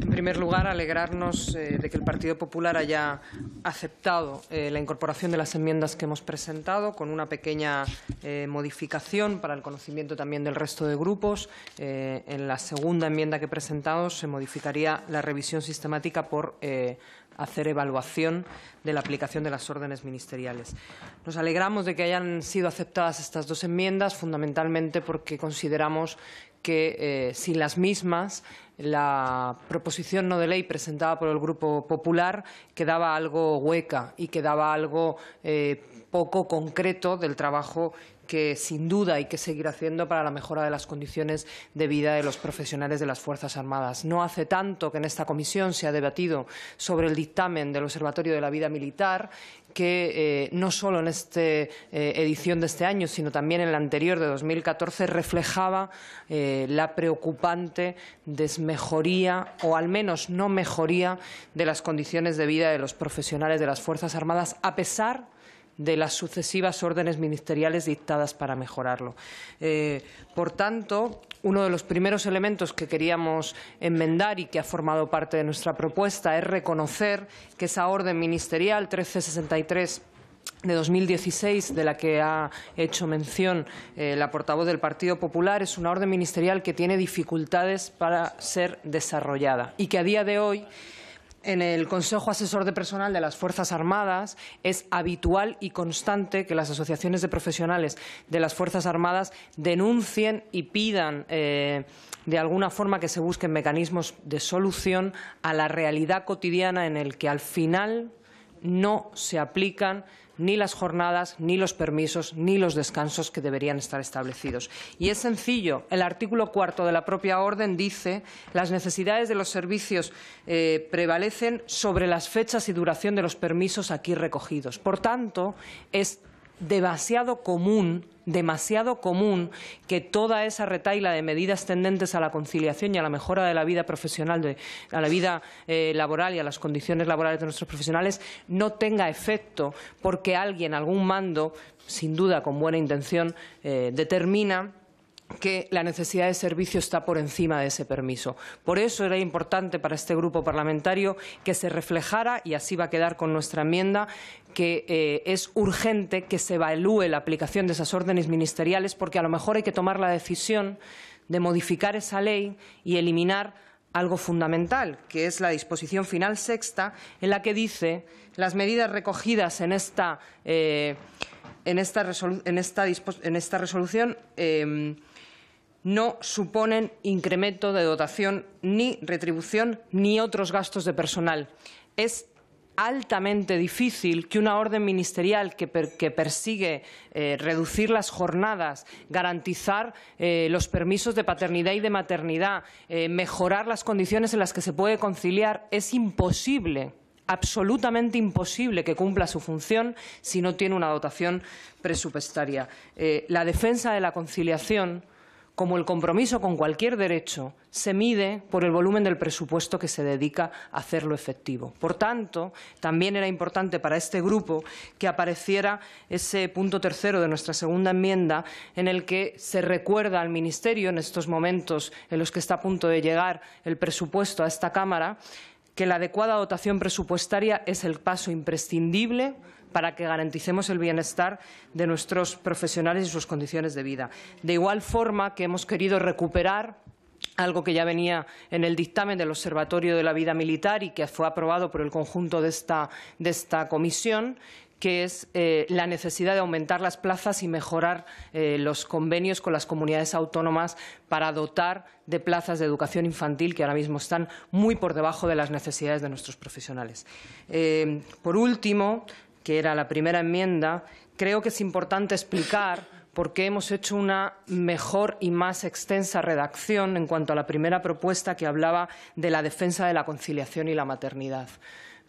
en primer lugar, alegrarnos eh, de que el Partido Popular haya aceptado eh, la incorporación de las enmiendas que hemos presentado, con una pequeña eh, modificación para el conocimiento también del resto de grupos. en la segunda enmienda que he presentado se modificaría la revisión sistemática por hacer evaluación de la aplicación de las órdenes ministeriales. Nos alegramos de que hayan sido aceptadas estas dos enmiendas, fundamentalmente porque consideramos que eh, sin las mismas la proposición no de ley presentada por el Grupo Popular quedaba algo hueca y quedaba algo eh, poco concreto del trabajo que sin duda hay que seguir haciendo para la mejora de las condiciones de vida de los profesionales de las Fuerzas Armadas. No hace tanto que en esta comisión se ha debatido sobre el dictamen del Observatorio de la Vida Militar que eh, no solo en esta eh, edición de este año, sino también en la anterior de 2014, reflejaba eh, la preocupante desmejoría o al menos no mejoría de las condiciones de vida de los profesionales de las Fuerzas Armadas, a pesar de las sucesivas órdenes ministeriales dictadas para mejorarlo. Eh, por tanto, uno de los primeros elementos que queríamos enmendar y que ha formado parte de nuestra propuesta es reconocer que esa orden ministerial 1363 de 2016, de la que ha hecho mención eh, la portavoz del Partido Popular, es una orden ministerial que tiene dificultades para ser desarrollada y que a día de hoy en el Consejo Asesor de Personal de las Fuerzas Armadas es habitual y constante que las asociaciones de profesionales de las Fuerzas Armadas denuncien y pidan eh, de alguna forma que se busquen mecanismos de solución a la realidad cotidiana en el que al final no se aplican ni las jornadas, ni los permisos, ni los descansos que deberían estar establecidos. Y es sencillo. El artículo cuarto de la propia orden dice las necesidades de los servicios eh, prevalecen sobre las fechas y duración de los permisos aquí recogidos. Por tanto, es demasiado común demasiado común que toda esa retaila de medidas tendentes a la conciliación y a la mejora de la vida profesional, de, a la vida eh, laboral y a las condiciones laborales de nuestros profesionales no tenga efecto porque alguien, algún mando, sin duda con buena intención, eh, determina que la necesidad de servicio está por encima de ese permiso. Por eso era importante para este grupo parlamentario que se reflejara, y así va a quedar con nuestra enmienda, que eh, es urgente que se evalúe la aplicación de esas órdenes ministeriales, porque a lo mejor hay que tomar la decisión de modificar esa ley y eliminar algo fundamental, que es la disposición final sexta, en la que dice las medidas recogidas en esta, eh, en esta, resolución. Em, no suponen incremento de dotación ni retribución ni otros gastos de personal. Es altamente difícil que una orden ministerial que, persigue eh, reducir las jornadas, garantizar eh, los permisos de paternidad y de maternidad, eh, mejorar las condiciones en las que se puede conciliar, es imposible absolutamente imposible que cumpla su función si no tiene una dotación presupuestaria. la defensa de la conciliación como el compromiso con cualquier derecho, se mide por el volumen del presupuesto que se dedica a hacerlo efectivo. Por tanto, también era importante para este grupo que apareciera ese punto tercero de nuestra segunda enmienda en el que se recuerda al Ministerio, en estos momentos en los que está a punto de llegar el presupuesto a esta Cámara, que la adecuada dotación presupuestaria es el paso imprescindible para que garanticemos el bienestar de nuestros profesionales y sus condiciones de vida. De igual forma que hemos querido recuperar algo que ya venía en el dictamen del Observatorio de la Vida Militar y que fue aprobado por el conjunto de esta, comisión, que es eh, la necesidad de aumentar las plazas y mejorar eh, los convenios con las comunidades autónomas para dotar de plazas de educación infantil que ahora mismo están muy por debajo de las necesidades de nuestros profesionales. Eh, por último, que era la primera enmienda, creo que es importante explicar por qué hemos hecho una mejor y más extensa redacción en cuanto a la primera propuesta que hablaba de la defensa de la conciliación y la maternidad.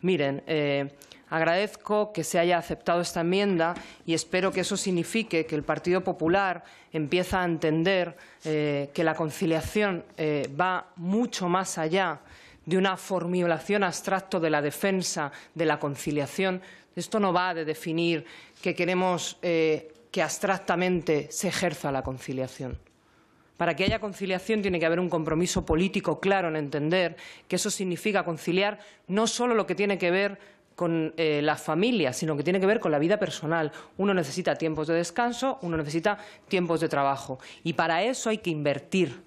Miren, eh, Agradezco que se haya aceptado esta enmienda y espero que eso signifique que el Partido Popular empieza a entender eh, que la conciliación eh, va mucho más allá de una formulación abstracto de la defensa, de la conciliación. Esto no va de definir que queremos eh, que abstractamente se ejerza la conciliación. Para que haya conciliación tiene que haber un compromiso político claro en entender que eso significa conciliar no solo lo que tiene que ver con eh, la familia, sino que tiene que ver con la vida personal. Uno necesita tiempos de descanso, uno necesita tiempos de trabajo. Y para eso hay que invertir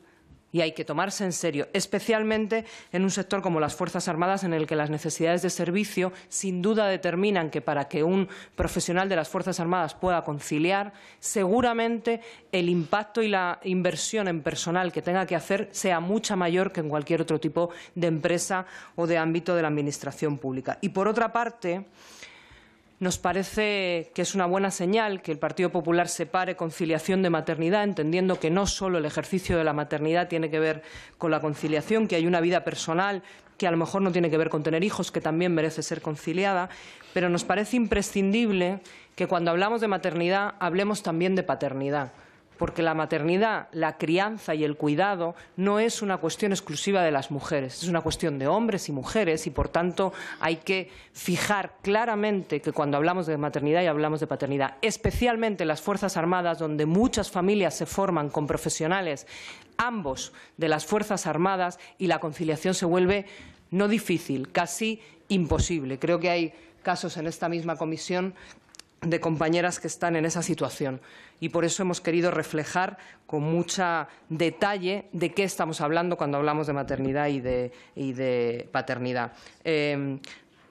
y hay que tomarse en serio, especialmente en un sector como las Fuerzas Armadas, en el que las necesidades de servicio sin duda determinan que para que un profesional de las Fuerzas Armadas pueda conciliar, seguramente el impacto y la inversión en personal que tenga que hacer sea mucha mayor que en cualquier otro tipo de empresa o de ámbito de la Administración pública. Y, por otra parte, nos parece que es una buena señal que el Partido Popular separe conciliación de maternidad, entendiendo que no solo el ejercicio de la maternidad tiene que ver con la conciliación, que hay una vida personal que a lo mejor no tiene que ver con tener hijos, que también merece ser conciliada, pero nos parece imprescindible que cuando hablamos de maternidad hablemos también de paternidad porque la maternidad, la crianza y el cuidado no es una cuestión exclusiva de las mujeres, es una cuestión de hombres y mujeres y por tanto hay que fijar claramente que cuando hablamos de maternidad y hablamos de paternidad, especialmente en las Fuerzas Armadas, donde muchas familias se forman con profesionales, ambos de las Fuerzas Armadas, y la conciliación se vuelve no difícil, casi imposible. Creo que hay casos en esta misma comisión de compañeras que están en esa situación. Y por eso hemos querido reflejar con mucho detalle de qué estamos hablando cuando hablamos de maternidad y de, paternidad. Em,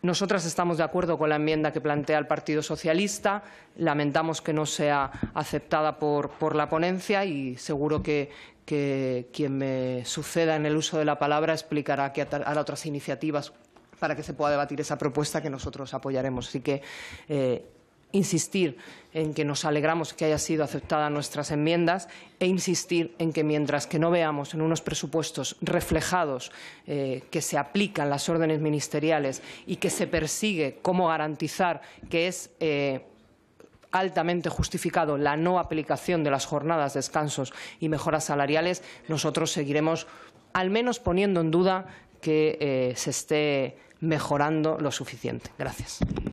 nosotras estamos de acuerdo con la enmienda que plantea el Partido Socialista. Lamentamos que no sea aceptada por, la ponencia y seguro que, quien me suceda en el uso de la palabra explicará que hará otras iniciativas para que se pueda debatir esa propuesta que nosotros apoyaremos. que eh, insistir en que nos alegramos que haya sido aceptadas nuestras enmiendas e insistir en que mientras que no veamos en unos presupuestos reflejados eh, que se aplican las órdenes ministeriales y que se persigue cómo garantizar que es eh, altamente justificado la no aplicación de las jornadas, descansos y mejoras salariales, nosotros seguiremos al menos poniendo en duda que eh, se esté mejorando lo suficiente. Gracias.